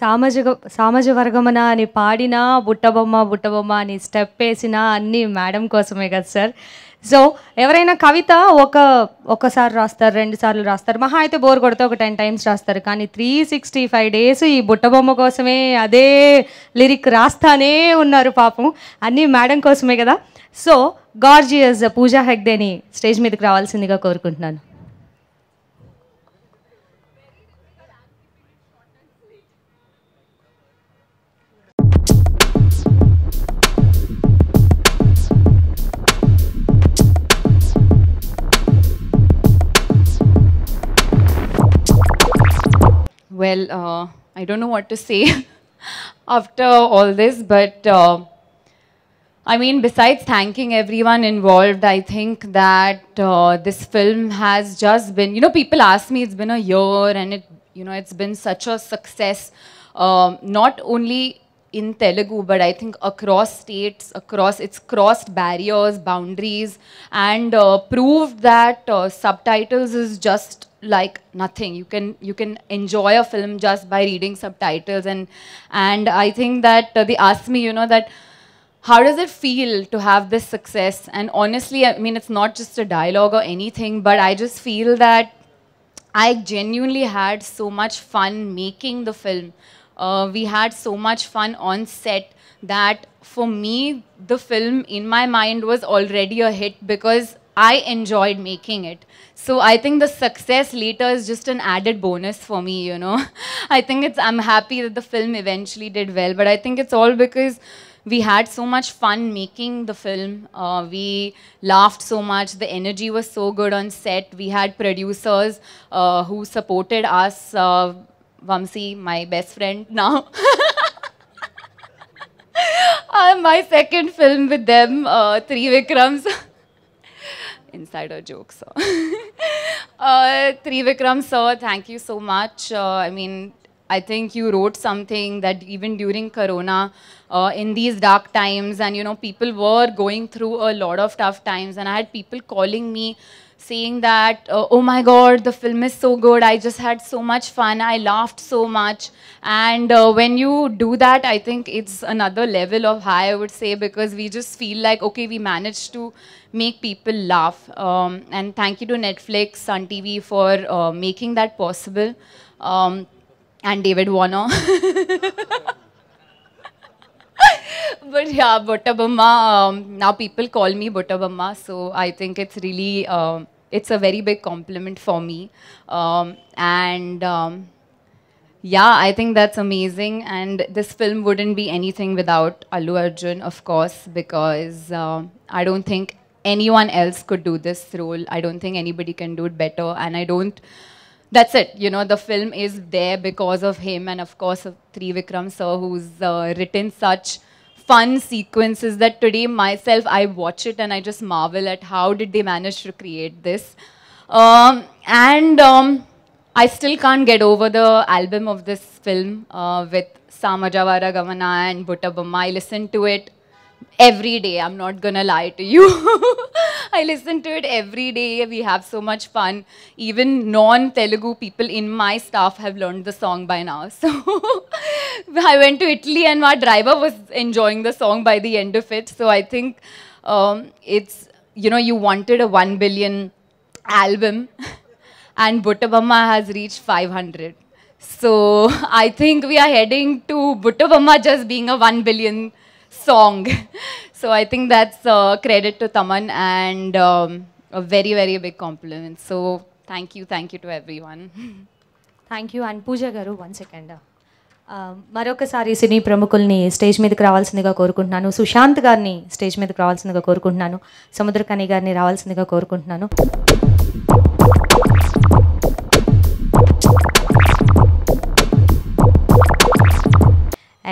సామాజిక సామాజ వర్గమన అని పాడినా బుట్టబొమ్మ బుట్టబొమ్మ అని స్టెప్ వేసినా అన్ని మేడం కోసమే కదా సార్ సో ఎవరైనా కవిత ఒక ఒకసారి రాస్తారు రెండు సార్లు రాస్తారు మహా అయితే బోర్ కొడితే ఒక టెన్ టైమ్స్ రాస్తారు కానీ త్రీ సిక్స్టీ ఫైవ్ డేస్ ఈ బుట్టబొమ్మ కోసమే అదే లిరిక్ రాస్తానే ఉన్నారు పాపం అన్నీ మేడం కోసమే కదా సో గార్జియస్ పూజా హెగ్డేని స్టేజ్ మీదకి రావాల్సిందిగా కోరుకుంటున్నాను well, uh, I don't know what to say after all this, but uh, I mean, besides thanking everyone involved, I think that uh, this film has just been, you know, people ask me, it's been a year and it, you know, it's been such a success, um, not only in Telugu, but I think across states, across it's crossed barriers, boundaries, and uh, proved that uh, subtitles is just like nothing. You can you can enjoy a film just by reading subtitles, and and I think that uh, they asked me, you know, that how does it feel to have this success? And honestly, I mean, it's not just a dialogue or anything, but I just feel that I genuinely had so much fun making the film uh, we had so much fun on set that for me, the film in my mind was already a hit because I enjoyed making it. So I think the success later is just an added bonus for me, you know. I think it's, I'm happy that the film eventually did well, but I think it's all because we had so much fun making the film. Uh, we laughed so much. The energy was so good on set. We had producers uh, who supported us. Uh, Vamsi, my best friend now. uh, my second film with them, uh, Three Vikrams. Insider joke, sir. uh, Three Vikrams, sir, thank you so much. Uh, I mean, I think you wrote something that even during Corona, uh, in these dark times, and you know, people were going through a lot of tough times, and I had people calling me saying that, uh, oh my god, the film is so good, I just had so much fun, I laughed so much. And uh, when you do that, I think it's another level of high, I would say, because we just feel like, okay, we managed to make people laugh. Um, and thank you to Netflix, Sun TV for uh, making that possible. Um, and David Warner. but yeah, Buttabamma, um, now people call me Buttabamma, so I think it's really um, it's a very big compliment for me. Um, and um, yeah, I think that's amazing. And this film wouldn't be anything without Allu Arjun, of course, because uh, I don't think anyone else could do this role. I don't think anybody can do it better. And I don't. That's it. You know, the film is there because of him, and of course, of Tri Vikram sir, who's uh, written such fun sequences that today myself I watch it and I just marvel at how did they manage to create this. Um, and um, I still can't get over the album of this film uh, with Samajavara Gavana and Buttabamma. I listen to it every day. I'm not gonna lie to you. I listen to it every day. We have so much fun. Even non-Telugu people in my staff have learned the song by now. So I went to Italy and my driver was enjoying the song by the end of it. So I think um, it's, you know, you wanted a 1 billion album and Buttabamma has reached 500. So I think we are heading to Buttabamma just being a 1 billion song. So I think that's uh, credit to Taman and um, a very, very big compliment. So thank you, thank you to everyone. Thank you and Pooja గారు one second మరొకసారి సినీ ప్రముఖుల్ని stage మీదకి రావాల్సిందిగా కోరుకుంటున్నాను సుశాంత్ గారిని stage మీదకి రావాల్సిందిగా కోరుకుంటున్నాను సముద్రకని గారిని రావాల్సిందిగా కోరుకుంటున్నాను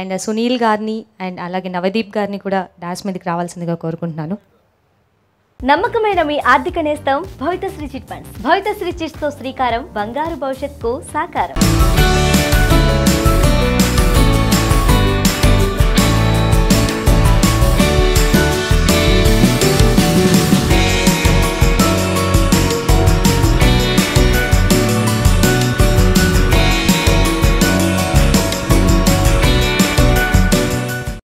అండ్ సునీల్ గారిని అండ్ అలాగే నవదీప్ గారిని కూడా డాష్ మీదకి రావాల్సిందిగా కోరుకుంటున్నాను నమ్మకమైన మీ ఆర్థిక నేస్తం భవితశ్రీ చిట్ ఫండ్స్ భవితశ్రీ చిట్స్తో శ్రీకారం బంగారు భవిష్యత్కు సాకారం